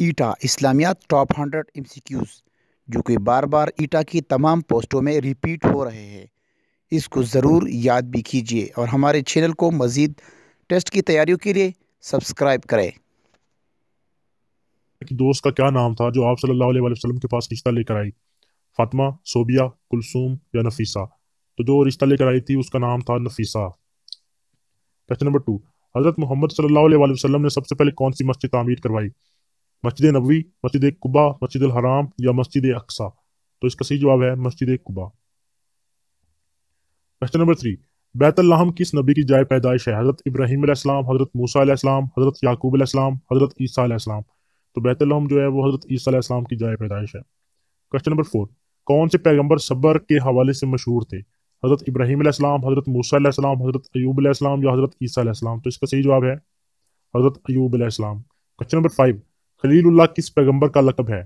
ईटा इस्लामियात top hundred M जो कि बार बार ईटा की तमाम पोस्टों में रिपीट हो रहे हैं इसको ज़रूर याद भी कीजिए और हमारे चैनल को मज़ीद टेस्ट की तैयारियों के लिए सब्सक्राइब करें दोस्त का क्या नाम था जो आप सल्लल्लाहु अलैहि वसल्लम के पास रिश्ता लेकर आई फातमा सोबिया कुलसूम या नफीसा तो जो रिश्ता लेकर आई थी उसका नाम था नफीसा क्वेश्चन नंबर टू हज़रत मोहम्मद सल्लल्लाहु अलैहि वसल्लम ने सबसे पहले कौन सी मस्जिद तामीर करवाई मस्जिद नबी मस्जिद कुबा मस्जिद हराम या मस्जिद अक्सा तो इसका सही जवाब है मस्जिद कुबा क्वेश्चन नंबर थ्री बैतलम किस नबी की जाय पैदाइश है हज़रत इब्राहिम हज़रत मूसा हज़रत याकूब हज़रत ईसा तो बैतलम जो है वो हज़रत ईसा की जाय पैदाइश है क्वेश्चन नंबर फोर कौन से पैगम्बर सबर के हवाले से मशहूर थे हज़रत इब्राहिम हज़रत मूसा हज़रत अयूब या हज़रत ईसा तो इसका सही जवाब है हज़रत अयूब क्वेश्चन नंबर फाइव खलीलुल्लाह किस पैगंबर का लकब है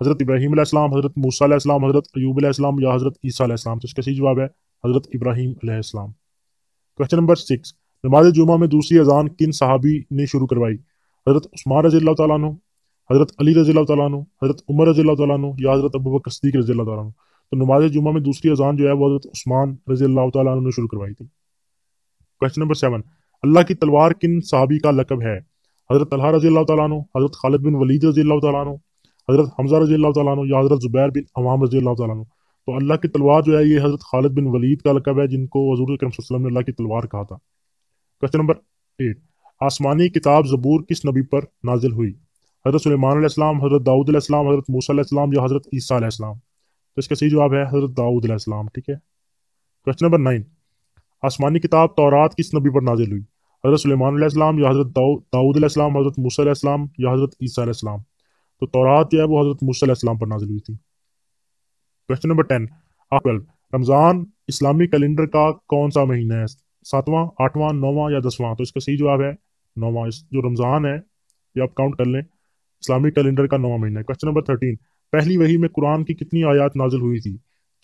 हज़रत इब्राहिम अलैहिस्सलाम हज़रत मूसा अलैहिस्सलाम हज़रत अयूब अलैहिस्सलाम या हज़रत ईसा अलैहिस्सलाम तो इसका सही जवाब है हज़रत इब्राहिम अलैहिस्सलाम क्वेश्चन नंबर सिक्स नमाज जुमा में दूसरी अजान किन सहाबी ने शुरू करवाई हज़रत उस्मान रजी अल्लाह तु हज़रत अली रजी अल्लाह तु हज़रत उमर रजी अल्लाह तु या हज़रत अबू बकर रजी अल्लाह तु तो नमाज जुमा में दूसरी अजान जो है वो हज़रत उस्मान रजी अल्लाह तु ने शुरू करवाई थी क्वेश्चन नंबर सेवन अल्लाह की तलवार किन सहाबी का लकब है हज़रत अल्हा रजी अल्लाह तैन हज़रत खालिद बिन वलीद रजी अल्लाह तैन हज़रत हमजा रजी अल्लाह तैन या हज़रत ज़ुबैर बिन अवाम रजी अल्लाह तैन तो अल्लाह की तलवार जो है ये हज़रत खालिद बिन वलीद का लकब है जिनको हजूर करम ने अल्लाह की तलवार कहा था क्वेश्चन नंबर एट आसमानी किताब जबूर किस नबी पर नाजिल हुई हज़रत सलेमान हज़रत दाऊद आसमाम हज़रत मूसा या हज़रत ईसा तो इसका सही जवाब है हज़रत दाऊद ठीक है क्वेश्चन नंबर नाइन आसमानी किताब तौरात किस नबी पर नाजिल हुई हज़रत सलेमान या हज़रत दाऊद अलैहिस्सलाम हज़रत मूसा या हज़रत ईसा तो तौरात जो है वो हज़रत मूसा पर नाजिल हुई थी क्वेश्चन नंबर टेन आप ट्वेल्व रमज़ान इस्लामी कैलेंडर का कौन सा महीना है सातवां आठवां नौवां या दसवां तो इसका सही जवाब है नौवां जो रमज़ान है ये आप काउंट कर लें इस्लामी कैलेंडर का नौवां महीना है क्वेश्चन नंबर थर्टीन पहली वही में कुरान की कितनी आयात नाजिल हुई थी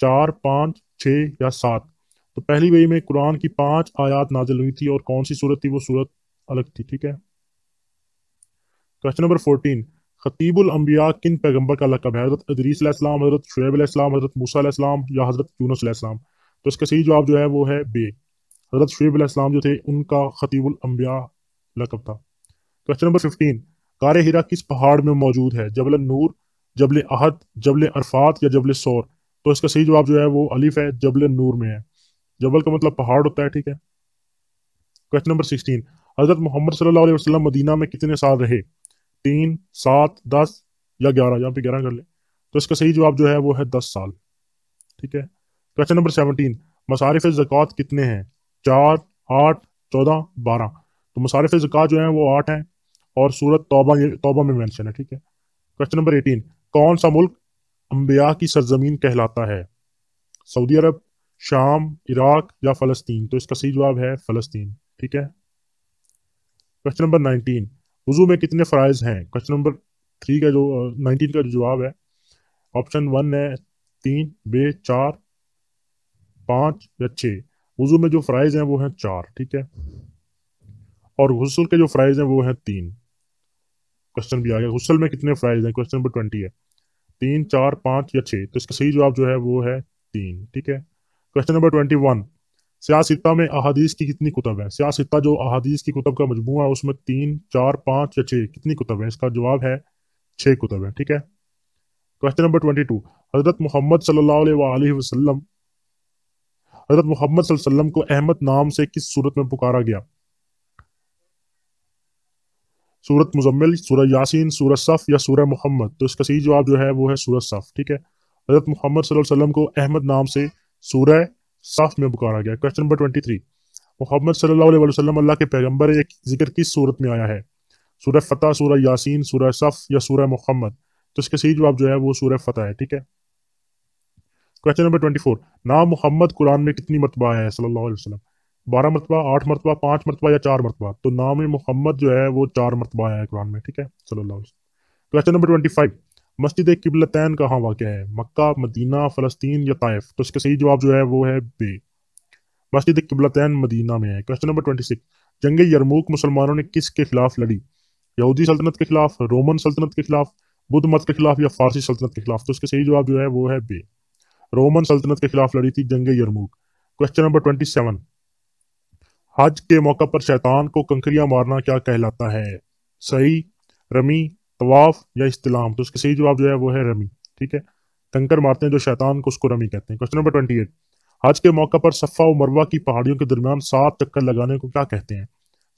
चार पाँच छः या सात तो पहली वही में कुरान की पांच आयात नाजिल हुई थी और कौन सी सूरत थी वो सूरत अलग थी ठीक है क्वेश्चन नंबर फोर्टीन खतीबुल अम्बिया किन पैगम्बर का लकब है हजरत अदरीसम हजरत शुएब हजरत मूसम या हजरत यूनसम तो इसका सही जवाब जो है वो है बे हजरत शुएब जो थे उनका खतीबुल अम्बिया लकब था क्वेश्चन नंबर फिफ्टीन कार हिरा किस पहाड़ में मौजूद है जबल नूर जबल अहद जबल अरफात या जबल सौर तो इसका सही जवाब जो है वो अलिफ है जबल नूर में है जबल का मतलब पहाड़ होता है ठीक है क्वेश्चन नंबर सिक्सटीन हजरत मोहम्मद सल्लल्लाहु अलैहि वसल्लम मदीना में कितने साल रहे तीन सात दस या ग्यारह यहाँ पे ग्यारह कर ले तो इसका सही जवाब जो है वो है दस साल ठीक है क्वेश्चन नंबर सेवनटीन मसारफ जक़ात कितने हैं चार आठ चौदह बारह तो मसारफ जक़ात जो है वो आठ हैं और सूरत तोबा तोबा में मैंशन है ठीक है क्वेश्चन नंबर एटीन कौन सा मुल्क अम्बिया की सरजमीन कहलाता है सऊदी अरब शाम इराक या फलस्तीन तो इसका सही जवाब है फलस्तीन ठीक है क्वेश्चन नंबर नाइनटीन वजू में कितने फ़राइज़ हैं क्वेश्चन नंबर थ्री का जो नाइनटीन का जो जवाब है ऑप्शन वन है तीन बे चार पाँच या छः वजू में जो फ़राइज़ हैं वो हैं चार ठीक है और गसल के जो फ़राइज़ हैं वो हैं तीन क्वेश्चन भी आ गया गसल में कितने फ़राइज़ हैं क्वेश्चन नंबर ट्वेंटी है तीन चार पाँच या छः तो इसका सही जवाब जो है वो है तीन ठीक है क्वेश्चन नंबर ट्वेंटी वन सियासिता में अहादीस की कितनी कुतब है सियासिता जो अहादीस की कुतब का मजमू है उसमें तीन चार पाँच या छः कितनी कुतब है इसका जवाब है छः कुतब है ठीक है क्वेश्चन नंबर ट्वेंटी टू हज़रत मोहम्मद सल्लल्लाहु वसल्लम हज़रत मोहम्मद वसल्लम को अहमद नाम से किस सूरत में पुकारा गया सूरत मुजम्मिल सूरह यासीन सूरह सफ़ या सूर मोहम्मद तो इसका सही जवाब जो है वो है सूरह सफ़ ठीक है हज़रत मोहम्मद को अहमद नाम से सूरह साफ में पुकारा गया क्वेश्चन नंबर ट्वेंटी थ्री मोहम्मद सल्लल्लाहु अलैहि वसल्लम अल्लाह के पैगंबर एक जिक्र किस सूरत में आया है सूरह फ़तह सूरह यासीन सूरह सफ़ या सूरह मोहम्मद तो इसका सही जवाब जो है वो सूरह फ़तह है ठीक है क्वेश्चन नंबर ट्वेंटी फोर नाम मोहम्मद कुरान में कितनी मरतबा आया है सल्लल्लाहु अलैहि वसल्लम बारह मरतबा आठ मरतबा पाँच मरतबा या चार मरतबा तो नाम मोहम्मद जो है वो चार मरतबा आया है कुरान में ठीक है सल्लल्लाहु अलैहि वसल्लम क्वेश्चन नंबर ट्वेंटी फाइव मस्जिद किबलतैन कहाँ वाक़ है मक्का मदीना फ़लस्तीन या ताइफ तो इसका सही जवाब जो है वो है बे मस्जिद किबलतैन मदीना में है क्वेश्चन नंबर ट्वेंटी सिक्स जंग यरमूक मुसलमानों ने किस के खिलाफ लड़ी यहूदी सल्तनत के खिलाफ रोमन सल्तनत के खिलाफ बुद्ध मत के खिलाफ या फारसी सल्तनत के खिलाफ तो इसका सही जवाब जो है वो है बे रोमन सल्तनत के खिलाफ लड़ी थी जंग यरमूक क्वेश्चन नंबर ट्वेंटी सेवन हज के मौका पर शैतान को कंकरियां मारना क्या कहलाता है सही रमी तवाफ या इस्तेलाम तो उसका सही जवाब जो है वो है रमी ठीक है कंकर मारते हैं जो शैतान को उसको रमी कहते हैं क्वेश्चन नंबर ट्वेंटी एट हज के मौका पर सफ़ा और मरवा की पहाड़ियों के दरमियान सात चक्कर लगाने को क्या कहते हैं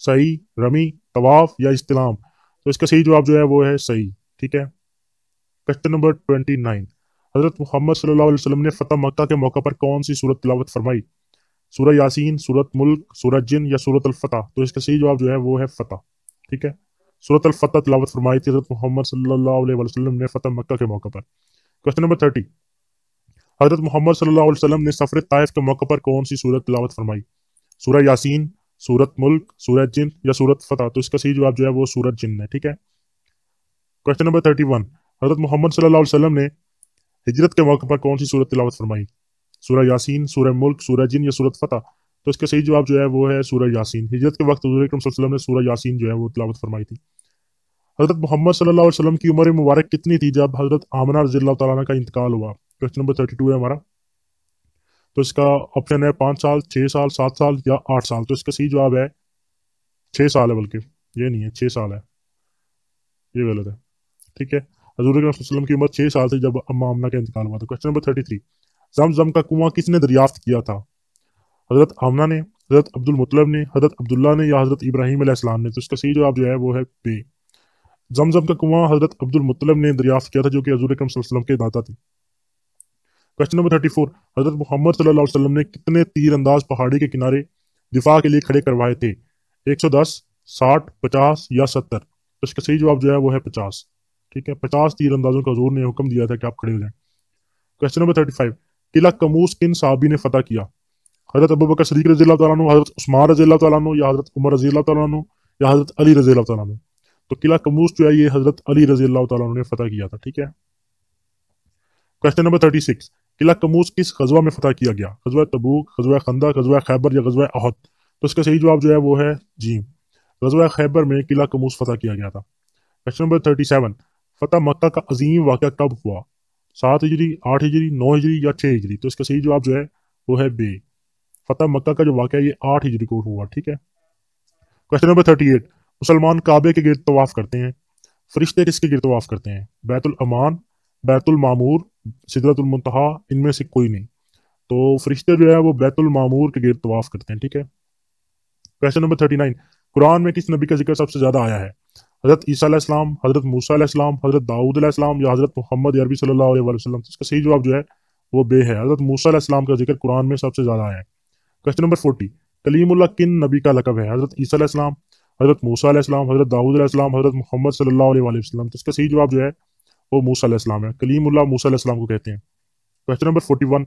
सही रमी तवाफ या इस्तेलाम तो इसका सही जवाब जो है वो है सही ठीक है क्वेश्चन नंबर ट्वेंटी नाइन हज़रत मोहम्मद सल्लल्लाहु अलैहि वसल्लम ने फ़तह मक्का के मौके पर कौन सी सूरत तिलावत फरमाई सूरह यासीन सूरत मुल्क सूरत जिन या सूरत फतह तो इसका सही जवाब जो है वो है फ़तह ठीक है सूरत अलफ़त तलावत फरमाई थी हज़रत मोहम्मद वसल्लम ने फ़तह मक्का के मौके पर क्वेश्चन नंबर थर्टी हज़रत मोहम्मद सल्लल्लाहु वसल्लम ने सफ़र ताइफ के मौके पर कौन सी सूरत तलावत फरमाई सूरह यासीन सूरत मुल्क सूरत जिन या सूरत फ़तह तो इसका सही जवाब जो है वो सूरत जिन है ठीक है क्वेश्चन नंबर थर्टी वन हज़रत मोहम्मद सल्लल्लाहु वसल्लम ने हिजरत के मौके पर कौन सी सूरत तिलावत फरमाई सूरह यासीन सूरह मुल्क सूरह जिन या सूरत फ़तह तो इसका सही जवाब जो है वो है सूरह यासीन हिजरत के वक्त हजूर ने सूरह यासीन जो है वो तलावत फरमाई थी हज़रत मोहम्मद सल्लल्लाहु अलैहि वसल्लम की उम्र मुबारक कितनी थी जब हज़रत आमना रजील्ला तला का इंतकाल हुआ क्वेश्चन नंबर थर्टी टू है हमारा तो इसका ऑप्शन है पाँच साल छः साल सात साल या आठ साल तो इसका सही जवाब है छः साल है बल्कि ये नहीं है छः साल है ये गलत है ठीक है हजूर वसल्लम की उम्र छः साल थी जब अम्मा आमना का इंतकाल हुआ था क्वेश्चन नंबर थर्टी थ्री जमजम का कुआं किसने दरियाफ्त किया था हज़रत आमना ने हज़रत मुतलब ने हज़रत अब्दुल्ला ने या हज़रत इब्राहिम ने तो इसका सही जवाब जो है वो है बे जमजम का कुआं हज़रत अब्दुल मुतलब ने दरियाफ्त किया था जो कि हजूर कम के दाता थे क्वेश्चन नंबर थर्टी फोर हज़रत मोहम्मद सल्लल्लाहु अलैहि वसल्लम ने कितने तीर अंदाज पहाड़ी के किनारे दिफा के लिए खड़े करवाए थे एक सौ दस साठ पचास या सत्तर तो इसका सही जवाब जो है वो है पचास ठीक है पचास तीर अंदाजों का हजूर ने हुक्म दिया था कि आप खड़े हो जाए क्वेश्चन नंबर थर्टी फाइव किला कमूस किन साहबी ने फतह किया हज़रत अबू बकर सदीक रजील्ला तुम हज़रत उस्मान रजी तुम या हज़रत उमर रजी तुम या हज़रत अली रजी तुम तो किला कमूस जो है ये हज़रत अली रजी तु ने फतेह किया था ठीक है क्वेश्चन नंबर थर्टी सिक्स किला कमूस किस गजवा में फ़तह किया गया गजवा तबूक गजवा खंदा गजवा खैबर या गजवा अहद तो इसका सही जवाब जो है वो है जी गजवा खैबर में किला कमूस फ़तह किया गया था क्वेश्चन नंबर थर्टी सेवन फतेह मक्का का अजीम वाक़ कब हुआ सात हिजरी आठ हिजरी नौ हिजरी या छः हिजरी तो इसका सही जवाब जो है वो है बे फतेह मक्का का जो वाक़ है ये आठ हिजरी को हुआ ठीक है क्वेश्चन नंबर थर्टी एट मुसलमान काबे के गिरद तवाफ़ करते हैं फरिश्ते किसके गिरद तवाफ़ करते हैं बैतुल अमान बैतुल मामूर सिदरतुल मुंतहा इनमें से कोई नहीं तो फरिश्ते जो है वो बैतुल मामूर के गिरद तवाफ़ करते हैं ठीक है क्वेश्चन नंबर थर्टी नाइन कुरान में किस नबी का जिक्र सबसे ज़्यादा आया है हज़रत ईसीम हज़रत मूसीम हज़रत दाऊदम या हज़रत मोहम्मद अरबी सल्लाम वसलम तो इसका सही जवाब जो है वो बे है हज़रत मूसीम का जिक्र कुरान में सबसे ज़्यादा आया है क्वेश्चन नंबर फोर्टी कलीमुल्ला किन नबी का लकब है हज़रत ईसा हज़रत मूसा हज़रत दाऊद इस्लाम हज़रत मोहम्मद सल्लाम तो इसका सही जवाब जो है वो मूसा इस्लाम है कलीमुल्ला मूसा को कहते हैं क्वेश्चन नंबर फोर्टी वन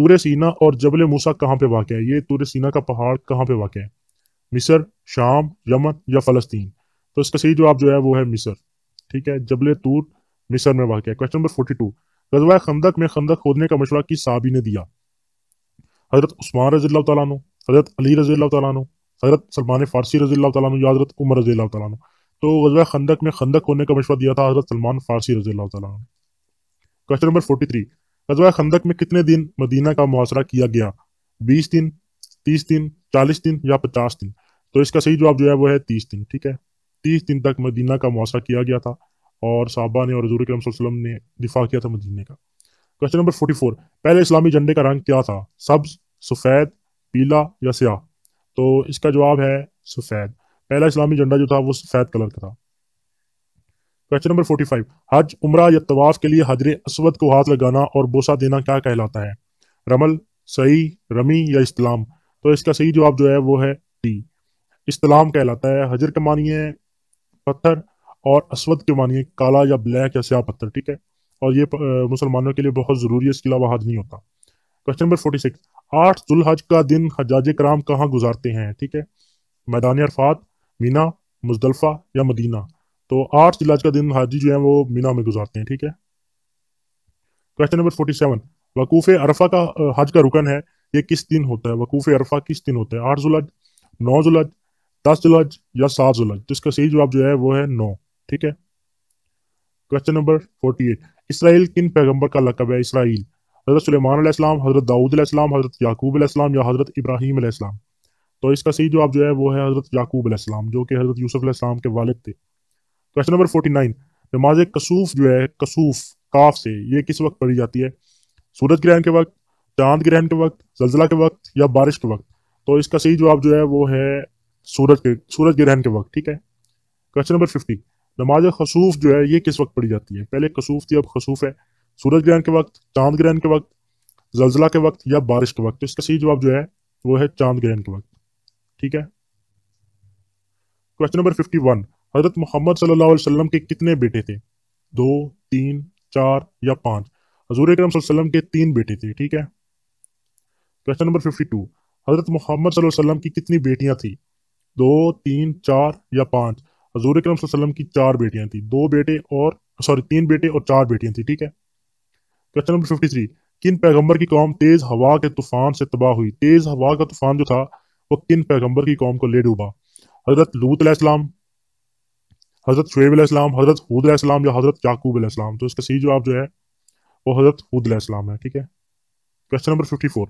तूर सीना और जबल मूसा कहाँ पे वाक़ है ये तूर सीना का पहाड़ कहाँ पे वाक़ है मिसर शाम यमन या फ़लस्तीन तो इसका सही जवाब जो है वो है मिसर ठीक है जबल तूर मिसर में वाक़ है क्वेश्चन नंबर फोर्टी टू गजवा खंदक में खंदक खोदने का मशवरा किस साबी ने दिया हज़रत उस्मान रजील्ला तु हज़रत अली रजी तु हज़रत सलमान फ़ारसी रजील्ला तु या हज़रत उमर रजील्ला तु तो गजवा खंदक में खंदक होने का मशवरा दिया था हज़रत सलमान फ़ारसी रजील्ला तु क्वेश्चन नंबर फोर्टी थ्री गजवा खंदक में कितने दिन मदीना का मुआसरा किया गया बीस दिन तीस दिन चालीस दिन या पचास दिन तो इसका सही जवाब जो है वो है तीस दिन ठीक है तीस दिन तक मदीना का मुआसरा किया गया था और साहबा ने और हजूर करम ने दिफा किया था मदीने का क्वेश्चन नंबर फोर्टी फोर पहले इस्लामी झंडे का रंग क्या था सब्ज सफ़ेद पीला या स्याह तो इसका जवाब है सफ़ेद पहला इस्लामी झंडा जो था वो सफ़ेद कलर का था क्वेश्चन नंबर फोर्टी फाइव हज उम्र या तवाफ के लिए हजर असवद को हाथ लगाना और बोसा देना क्या कहलाता है रमल सही रमी या इस्लाम तो इसका सही जवाब जो है वो है टी इस्लाम कहलाता है हजर के मानिए पत्थर और असवद के मानिए काला या ब्लैक या स्याह पत्थर ठीक है और ये मुसलमानों के लिए बहुत ज़रूरी है इसके अलावा हज नहीं होता क्वेश्चन नंबर फोर्टी सिक्स आठ जुलहज का दिन हजाज कराम कहाँ गुजारते हैं ठीक है मैदान अरफात मीना मुजदलफ़ा या मदीना तो आठ जुलहज का दिन हाजी जो है वो मीना में गुजारते हैं ठीक है क्वेश्चन नंबर फोर्टी सेवन वकूफ़ अरफा का हज का रुकन है ये किस दिन होता है वकूफ़ अरफा किस दिन होता है आठ जुलहज नौ जुलहज दस जुलहज या सात जुलहज तो इसका सही जवाब जो है वो है नौ ठीक है क्वेश्चन नंबर फोर्टी एट इसराइल किन पैगम्बर का लकब है इसराइल हज़रत सुलेमान आसमाम हज़रत दाऊद आसमाम हज़रत याकूब आसमाम या हज़रत इब्राहीम आसमाम तो इसका सही जवाब जो है वो है हज़रत याकूब आसमाम जो कि हज़रत यूसुफ आसमाम के वालिद थे क्वेश्चन तो नंबर फोर्टी नाइन नमाज कसूफ जो है कसूफ काफ से ये किस वक्त पढ़ी जाती है सूरज ग्रहण के वक्त चांद ग्रहण के वक्त जलजिला के वक्त या बारिश के वक्त तो इसका सही जवाब जो है वो है सूरज के सूरज ग्रहण के वक्त ठीक है क्वेश्चन नंबर फिफ्टी नमाज खसूफ जो है ये किस वक्त पढ़ी जाती है पहले कसूफ थी अब खसूफ है सूरज ग्रहण के वक्त चांद ग्रहण के वक्त जलजला के वक्त या बारिश के वक्त तो इसका सही जवाब जो है वो है चांद ग्रहण के वक्त ठीक है क्वेश्चन नंबर फिफ्टी वन हजरत मोहम्मद सल्लल्लाहु अलैहि वसल्लम के कितने बेटे थे दो तीन चार या पांच हजूर करम के तीन बेटे थे ठीक है क्वेश्चन नंबर फिफ्टी टू हजरत मोहम्मद सल्लम की कितनी बेटियां थी दो तीन चार या पांच हजूर करम की चार बेटियां थी दो बेटे और सॉरी तीन बेटे और चार बेटियां थी ठीक है क्वेश्चन नंबर फिफ्टी थ्री किन पैगंबर की कौम तेज हवा के तूफान से तबाह हुई तेज हवा का तूफान जो था वो किन पैगंबर की कौम को ले डूबा हजरत लूत अलैहिस्सलाम हजरत शुएब अलैहिस्सलाम हजरत हूद अलैहिस्सलाम या हजरत याकूब अलैहिस्सलाम तो इसका सही जवाब जो है वो हजरत हूद अलैहिस्सलाम है ठीक है क्वेश्चन नंबर फिफ्टी फोर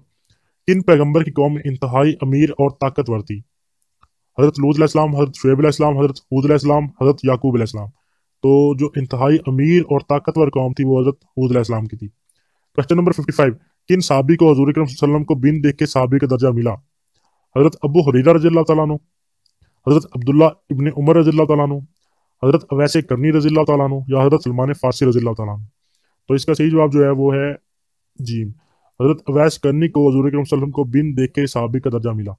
किन पैगंबर की कौम इंतहाई अमीर और ताकतवर थी हजरत लूत अलैहिस्सलाम हजरत शुएब अलैहिस्सलाम हजरत हूद अलैहिस्सलाम हजरत याकूब अलैहिस्सलाम तो जो इंतहाई अमीर और ताकतवर कौम थी वो हजरत हूदलाम की थी क्वेश्चन नंबर फिफ्टी फाइव किन साबी को हजूर करम को बिन देख के साबी का दर्जा मिला हजरत अबू हरीरा रजी तु हजरत अब्दुल्ला इबन उमर रजी तु हजरत अवैस करनी रजी तु या हजरत सलमान फारसी रजी तु तो इसका सही जवाब जो है वो है जीम हजरत अवैस करनी को हजूर करम को बिन देख के साबी का दर्जा मिला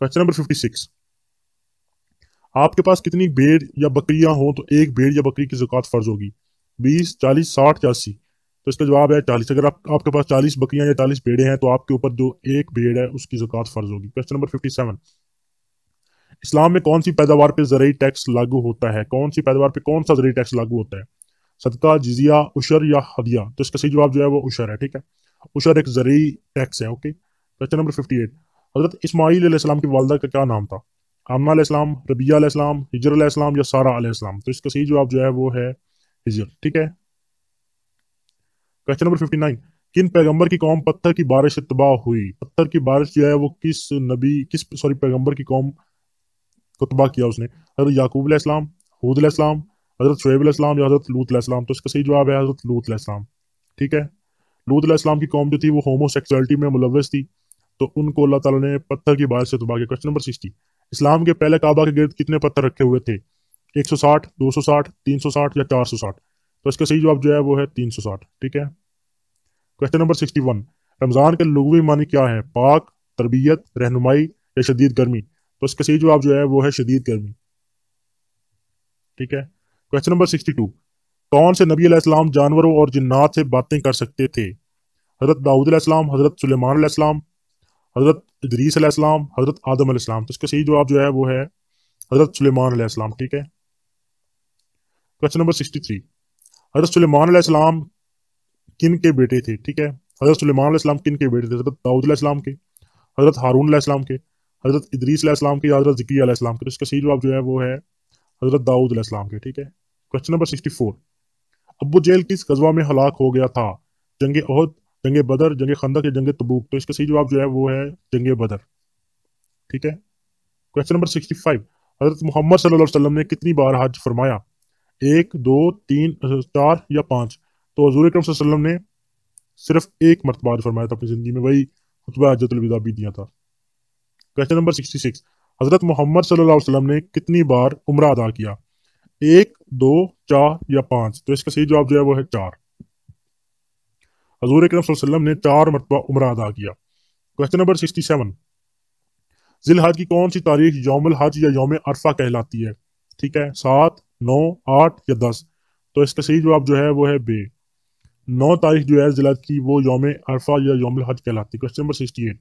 क्वेश्चन नंबर फिफ्टी सिक्स आपके पास कितनी भेड़ या बकरियां हो तो एक भेड़ या बकरी की जुकात फ़र्ज होगी बीस चालीस साठ या अस्सी तो इसका जवाब है चालीस अगर आप आपके पास चालीस बकरियां या चालीस भेड़े हैं तो आपके ऊपर जो एक भेड़ है उसकी जुकात फ़र्ज होगी क्वेश्चन नंबर फिफ्टी सेवन इस्लाम में कौन सी पैदावार पर जरिए टैक्स लागू होता है कौन सी पैदावार पर कौन सा जरिए टैक्स लागू होता है सदका जिजिया उशर या हदिया तो इसका सही जवाब जो है वो उशर है ठीक है उशर एक जरिए टैक्स है okay question number fifty eight हजरत इसमाईल वालदा का क्या नाम था हामा आसमाम रबिया आसमाम हिजर आसमाम या सारा आसमाम तो इसका सही जवाब जो है वो है हिजर ठीक है क्वेश्चन नंबर फिफ्टी नाइन किन पैगंबर की कौम पत्थर की बारिश से तबाह हुई पत्थर की बारिश जो है वो किस नबी किस सॉरी पैगंबर की कौम को तबाह किया उसने हजरत याकूब इस्लाम हूद इस्लाम हजरत शुएब इस्लाम या हजरत लूत इस्लाम तो इसका सही जवाब है हजरत लूत इस्लाम ठीक है लूत इस्लाम की कौम जो थी वो होमोसेक्सुअलिटी में मुलवस थी तो उनको अल्लाह तला ने पत्थर की बारिश से तबाह किया क्वेश्चन नंबर सिक्सटी इस्लाम के पहले काबा के गिर्द कितने पत्थर रखे हुए थे 160, 260, 360 या 460? तो इसका सही जवाब जो है वो है 360, ठीक है क्वेश्चन नंबर 61, रमज़ान के लघवी मानी क्या है पाक तरबियत रहनुमाई या शदीद गर्मी तो इसका सही जवाब जो है वो है शदीद गर्मी ठीक है क्वेश्चन नंबर सिक्सटी कौन से नबी इस्लाम जानवरों और जिन्नात से बातें कर सकते थे हज़रत दाऊद हज़रत सलेमान हज़रत इदरीस अलैहिस्सलाम हज़रत आदम अलैहिस्सलाम तो इसका सही जवाब जो है वो है हज़रत सुलेमान अलैहिस्सलाम ठीक है क्वेश्चन नंबर सिक्सटी थ्री हज़रत सुलेमान अलैहिस्सलाम किन के बेटे थे ठीक है हज़रत सुलेमान अलैहिस्सलाम किन के बेटे थे हज़रत दाऊद अलैहिस्सलाम के हज़रत हारून अलैहिस्सलाम के हज़रत इदरीस अलैहिस्सलाम के या हज़रत जकी अलैहिस्सलाम के तो इसका सही जवाब जो है वो है हज़रत दाऊद अलैहिस्सलाम के ठीक है क्वेश्चन नंबर सिक्सटी फोर अबू जेल किस गजवा में हलाक हो गया था जंग अहद जंग बदर जंग खंदक या जंग तबूक तो इसका सही जवाब जो है वो है जंग बदर ठीक है क्वेश्चन नंबर सिक्सटी फाइव हजरत मोहम्मद सल्लल्लाहु अलैहि वसल्लम ने कितनी बार हज फरमाया एक दो तीन चार या पाँच तो हजूर अक्रम वसल्लम ने सिर्फ एक मरतबा हज फरमाया था अपनी ज़िंदगी में वही खुतबा हजरतलविदा भी दिया था क्वेश्चन नंबर सिक्सटी सिक्स हज़रत मोहम्मद सल्लल्लाहु अलैहि वसल्लम ने कितनी बार उम्र अदा किया एक दो चार या पाँच तो इसका सही जवाब जो है वो है चार हजूर करम ने चार मरतबा उम्र अदा किया क्वेश्चन नंबर सिक्सटी सेवन जिल हज की कौन सी तारीख योम हज या योम अरफा कहलाती है ठीक है सात नौ आठ या दस तो इसका सही जवाब जो है वो है बे नौ तारीख जो है जिला की वो योम अरफा या योम हज कहलाती है क्वेश्चन नंबर सिक्सटी एट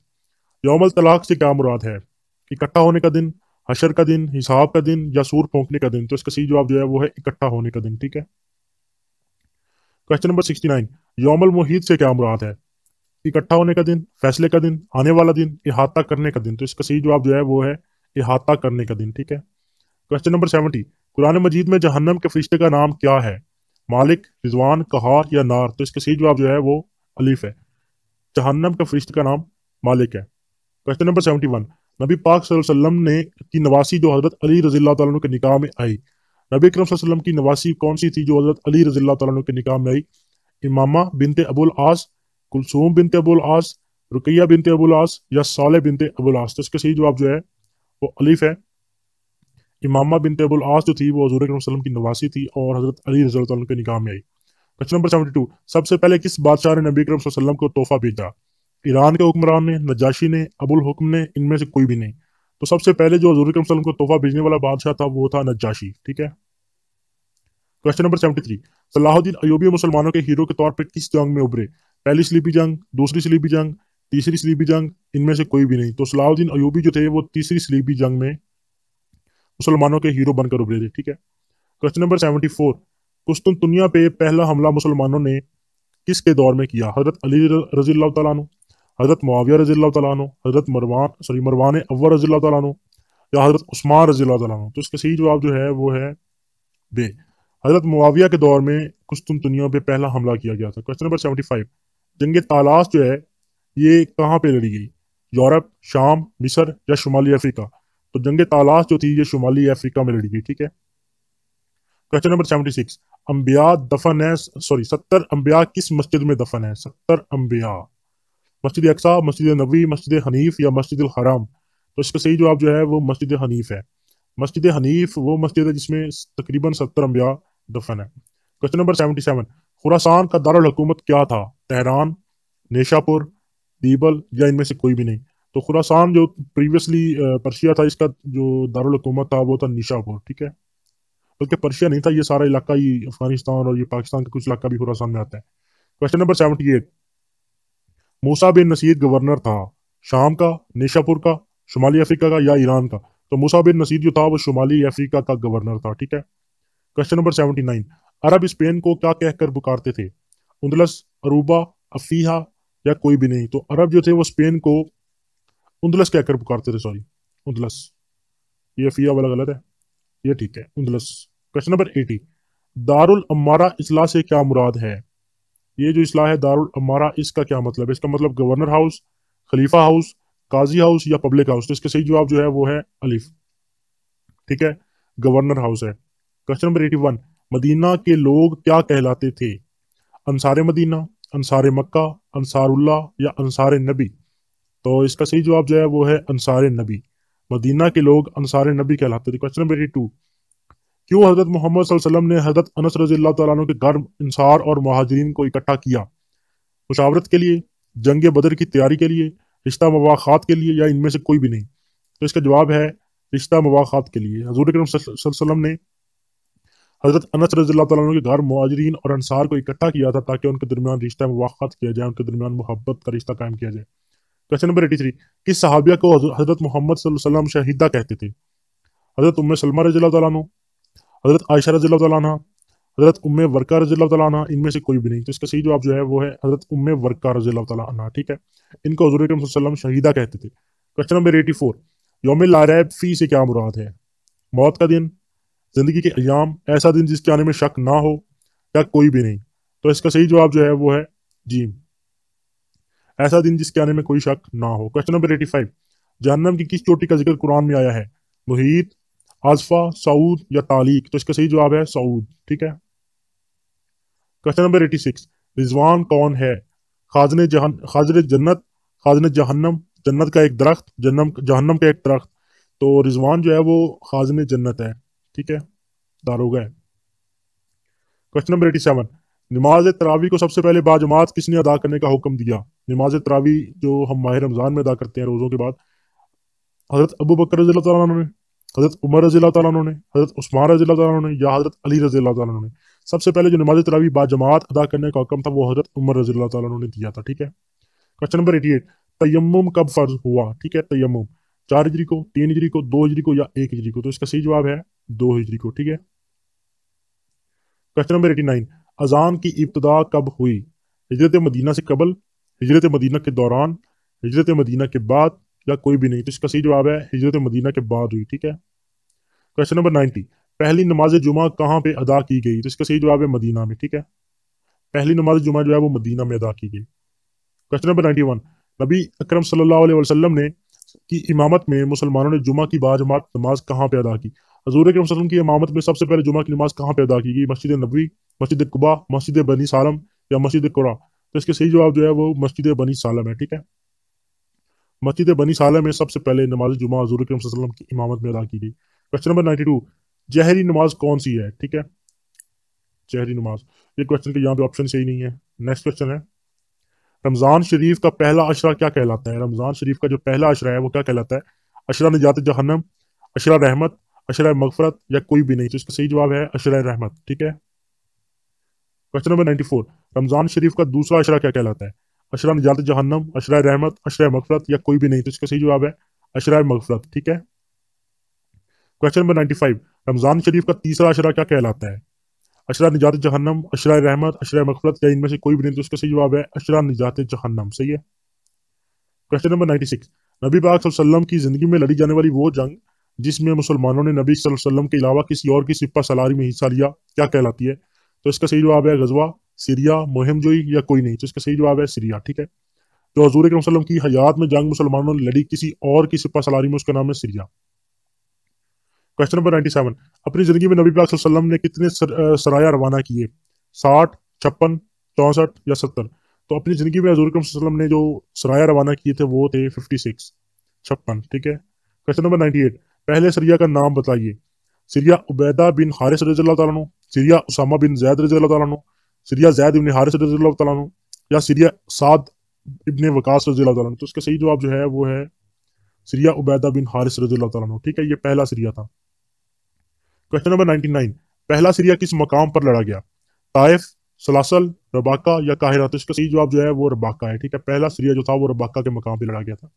योम तलाक से क्या मुराद है इकट्ठा होने का दिन हशर का दिन हिसाब का दिन या सूर फोंकने का दिन तो इसका सही जवाब जो है वो है इकट्ठा होने का दिन ठीक है क्वेश्चन नंबर सिक्सटी नाइन योमल मुहित से क्या मुराद है इकट्ठा होने का दिन फैसले का दिन आने वाला दिन अहाता करने का दिन तो इसका सही जवाब जो है वो है अहाता करने का दिन ठीक है क्वेश्चन नंबर सेवेंटी कुरान मजीद में जहन्नम के फरिश्ते का नाम क्या है मालिक रिजवान कहार या नार तो इसका सही जवाब जो है वो अलीफ है जहन्नम के फरिश्ते का नाम मालिक है क्वेश्चन नंबर सेवेंटी वन नबी पाक सल्लम ने की नवासी जो हज़रत अली रजी के निकाह में आई नबी करम की नवासी कौन सी थी जो हज़रत अली रजी के निकाह में आई इमामा बिनते अबुल आस कुलसूम बिनते अबुल आस रुकैया बिनते अबुल आस या साले बिनते अबुल आस तो इसका सही जवाब जो है वो अलीफ है इमामा बिनते अबुल आस जो थी वो हजूर वसलम की नवासी थी और हजरत अली रज के निकाह में आई क्वेश्चन नंबर सेवेंटी टू सबसे पहले किस बादशाह ने नबी करम वसलम को तोहफा भेजा ईरान के हुक्मरान ने नजाशी ने अबुल हुक्म ने इनमें से कोई भी नहीं तो सबसे पहले जो हजूर वसलम को तोहफा भेजने वाला बादशाह था वो था नजाशी ठीक है क्वेश्चन नंबर सेवेंटी थ्री सलाहुद्दीन अयूबी मुसलमानों के हीरो के तौर पर किस जंग में उभरे पहली स्लीपी जंग दूसरी स्लीपी जंग तीसरी स्लीपी जंग इनमें से कोई भी नहीं तो सलाहुद्दीन अयूबी जो थे वो तीसरी स्लीपी जंग में मुसलमानों के हीरो बनकर उभरे थे ठीक है क्वेश्चन नंबर सेवेंटी फोर कुस्तुन दुनिया पे पहला हमला मुसलमानों ने किसके दौर में किया हजरत अली रजी तु हजरत मुआविया रजी तु हजरत मरवान सॉरी मरवान अव्वर रजी तु या हजरत उस्मान रजी तु तो इसका सही जवाब जो है वो है बे हजरत मुआविया के दौर में कुस्तुनतुनिया पे पहला हमला किया गया था क्वेश्चन नंबर सेवेंटी फाइव जंग तालाश जो है ये कहाँ पे लड़ी गई यूरोप शाम मिसर या शुमाली अफ्रीका तो जंग तालाश जो थी ये शुमाली अफ्रीका में लड़ी गई ठीक है क्वेश्चन नंबर सेवेंटी सिक्स अम्बिया दफन है सॉरी सत्तर अम्बिया किस मस्जिद में दफन है सत्तर अम्बिया मस्जिद अक्सा मस्जिद नबी मस्जिद हनीफ या मस्जिद हराम तो इसका सही जवाब जो है वो मस्जिद हनीफ है मस्जिद हनीफ वो मस्जिद है जिसमें तकरीबन सत्तर अम्बिया दफन है क्वेश्चन नंबर सेवेंटी सेवन खुरासान का दारकूमत क्या था तेहरान नेशापुर दीबल या इनमें से कोई भी नहीं तो खुरासान जो प्रीवियसली पर्शिया था इसका जो दारकूमत था वो था निशापुर ठीक है बल्कि पर्शिया नहीं था ये सारा इलाका ही अफगानिस्तान और ये पाकिस्तान का कुछ इलाका भी खुरासान में आता है क्वेश्चन नंबर सेवेंटी एट मूसा बिन नसीर गवर्नर था शाम का नेशापुर का शुमाली अफ्रीका का या ईरान का तो मूसा बिन नसीर जो था वो शुमाली अफ्रीका का गवर्नर था ठीक है क्वेश्चन नंबर सेवेंटी नाइन अरब स्पेन को क्या कहकर पुकारते थे उन्दलस अरूबा अफीहा या कोई भी नहीं तो अरब जो थे वो स्पेन को उन्दलस कहकर पुकारते थे सॉरी उन्दलस ये अफिया वाला गलत है ये ठीक है उन्दलस क्वेश्चन नंबर एटी दारुल अमारा इसलाह से क्या मुराद है ये जो इसलाह है दारुल अमारा इसका क्या मतलब है इसका मतलब गवर्नर हाउस खलीफा हाउस काजी हाउस या पब्लिक हाउस तो इसका सही जवाब जो है वो है अलिफ ठीक है गवर्नर हाउस है क्वेश्चन नंबर एटी वन मदीना के लोग क्या कहलाते थे अंसार मदीना अंसार मक्का अंसारुल्ला या अंसार नबी तो इसका सही जवाब जो है वो है अंसार नबी मदीना के लोग अंसार नबी कहलाते थे क्वेश्चन नंबर एटी टू क्यों हजरत मोहम्मद ने हजरत अनस रजील्ला तुम के घर इंसार और महाजरीन को इकट्ठा किया मुशावरत के लिए जंग बदर की तैयारी के लिए रिश्ता मवाखात के लिए या इनमें से कोई भी नहीं तो इसका जवाब है रिश्ता मवाखात के लिए हजूर करम ने हज़रत अनस रजील्ला के घर मुआजरीन और अनसार को इकट्ठा किया था ताकि उनके दरमियान रिश्ता मुवात किया जाए उनके दरमियान मोहब्बत का रिश्ता कायम किया जाए क्वेश्चन नंबर एटी थ्री किस सहाबिया को हज़रत मोहम्मद शहीदा कहते थे हज़रत उम्म सलमा रजील्ला तु हज़रत आयशा रजील्ला तु हज़रत उम्म वर्का रजील्ला इनमें से कोई भी नहीं तो इसका सही जवाब जो है वो है हज़रत उम्म वर्का रजील्ला ठीक है इनको हजूर वसल्लम शहीदा कहते थे क्वेश्चन नंबर एटी फोर योम लारैब फ़ी से क्या मुराद है मौत का दिन जिंदगी के अयाम ऐसा दिन जिसके आने में शक ना हो या कोई भी नहीं तो इसका सही जवाब जो है वो है जीम ऐसा दिन जिसके आने में कोई शक ना हो क्वेश्चन नंबर एटी फाइव जहन्नम की किस चोटी का जिक्र कुरान में आया है मुहित आजफा सऊद या तालीक तो इसका सही जवाब है सऊद ठीक है क्वेश्चन नंबर एटी सिक्स रिजवान कौन है खाजन जहन खाजर जन्नत खाजन जहन्नम जन्नत का एक दरख्त जन्नम जहन्नम का एक दरख्त तो रिजवान जो है वो खाजन जन्नत है ठीक है दारोगा है क्वेश्चन नंबर एटी सेवन नमाज तरावी को सबसे पहले बाजमात किसने अदा करने का हुक्म दिया नमाज तरावी जो हम माह रमज़ान में अदा करते हैं रोज़ों के बाद हज़रत अबू बकर रज़ी ने हज़रत उमर रज़ी ने हज़रत उस्मान रज़ी ने या हज़रत अली रज़ी ने सबसे पहले जो नमाज तरावी बाजमात अदा करने का हुक्म था वो हज़रत उमर रज़ी ने दिया था ठीक है क्वेश्चन नंबर एटी एट तयम कब फ़र्ज हुआ ठीक है तयम चार हिजरी को तीन हिजरी को दो हिजरी को या एक हिजरी को तो इसका सही जवाब है दो हिजरी को ठीक है क्वेश्चन नंबर एटी नाइन अजान की इब्तदा कब हुई हजरत मदीना से कबल हजरत मदीना के दौरान हजरत मदीना के बाद या कोई भी नहीं तो इसका सही जवाब है हजरत मदीना के बाद हुई ठीक है क्वेश्चन नंबर नाइनटी पहली नमाज जुमा कहाँ पे अदा की गई तो इसका सही जवाब है मदीना में ठीक है पहली नमाज जुमा जो है वो मदीना में अदा की गई क्वेश्चन नंबर नाइन्टी वन नबी अक्रम सल्ला वसलम ने की इमामत में मुसलमानों ने जुमा की बाजमात नमाज कहाँ पे अदा की हजूर करम की इमामत में सबसे पहले जुमा की नमाज कहाँ पे अदा की गई मस्जिद नबी मस्जिद कुबा मस्जिद बनी सालम या मस्जिद कुरा तो इसके सही जवाब जो है वो मस्जिद बनी सालम है ठीक है मस्जिद बनी सालम में सबसे पहले नमाज जुमा हजूर करम की इमामत में अदा की गई क्वेश्चन नंबर नाइन्टी टू जहरी नमाज कौन सी है ठीक है जहरी नमाज ये क्वेश्चन के यहाँ पे ऑप्शन सही नहीं है नेक्स्ट क्वेश्चन है रमज़ान शरीफ का पहला अशरा क्या कहलाता है रमज़ान शरीफ का जो पहला अशरा है वो क्या कहलाता है अशरा निजात जहनम अशरा रहमत अशरा मगफरत या कोई भी नहीं तो इसका सही जवाब है अशरा रहमत ठीक है क्वेश्चन नंबर नाइन्टी फोर रमजान शरीफ का दूसरा अशरा क्या कहलाता है अशरा निजात जहन्नम अशरा रहमत अशरा मगफरत या कोई भी नहीं तो इसका सही जवाब है अशरा मगफरत ठीक है क्वेश्चन नंबर नाइन्टी फाइव रमजान शरीफ का तीसरा अशरा क्या कहलाता है अशरा निजात जहन्नम अशरा रहमत अशरा मगफरत या इनमें से कोई भी नहीं तो इसका सही जवाब है अशरा निजात जहन्नम सही है क्वेश्चन नंबर नाइन्टी सिक्स नबी पाक वसल्लम की जिंदगी में लड़ी जाने वाली वो जंग जिसमें मुसलमानों ने नबी वसल्लम के अलावा किसी और की सिपा सलारी में हिस्सा लिया क्या कहलाती है तो इसका सही जवाब है गजवा सीरिया मुहिम जोई या कोई नहीं तो इसका सही जवाब है सीरिया ठीक है तो हजूर वसल्लम की हयात में जंग मुसलमानों ने लड़ी किसी और की सिपा सलारी में उसका नाम है Syria question number ninety seven अपनी जिंदगी में नबी पाकलम ने कितने सराया रवाना किए साठ छप्पन चौंसठ या सत्तर तो अपनी जिंदगी में हजूर वसल्लम ने जो सराया रवाना किए थे वो थे फिफ्टी सिक्स छप्पन ठीक है क्वेश्चन नंबर नाइन्टी एट पहले सरिया का नाम बताइए सरिया उबैदा बिन हारिस रजील्ला तु सरिया उसामा बिन जैद रजील्ला तु सरिया जैद इबन हारिस रजील्ला तु या सरिया साद इबन वकास रजील्ला तु तो इसका सही जवाब जो है वो है सरिया उबैदा बिन हारिस रजील्ला तु ठीक है ये पहला सरिया था क्वेश्चन नंबर नाइनटी नाइन पहला सरिया किस मकाम पर लड़ा गया ताइफ सलासल रबाका या काहिरा तो इसका सही जवाब जो है वो रबाका है ठीक है पहला सरिया जो था वो रबाका के मकाम पर लड़ा गया था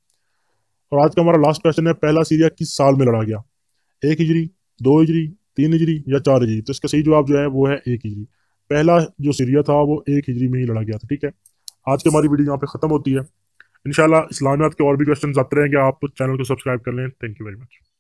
और आज का हमारा लास्ट क्वेश्चन है पहला सीरिया किस साल में लड़ा गया एक हिजरी दो हिजरी तीन हिजरी या चार हिजरी तो इसका सही जवाब जो है वो है एक हिजरी पहला जो सीरिया था वो एक हिजरी में ही लड़ा गया था ठीक है आज की हमारी वीडियो यहाँ पे खत्म होती है इनशाला इस्लामियात के और भी क्वेश्चन आते रहेंगे आप चैनल को सब्सक्राइब कर लें थैंक यू वेरी मच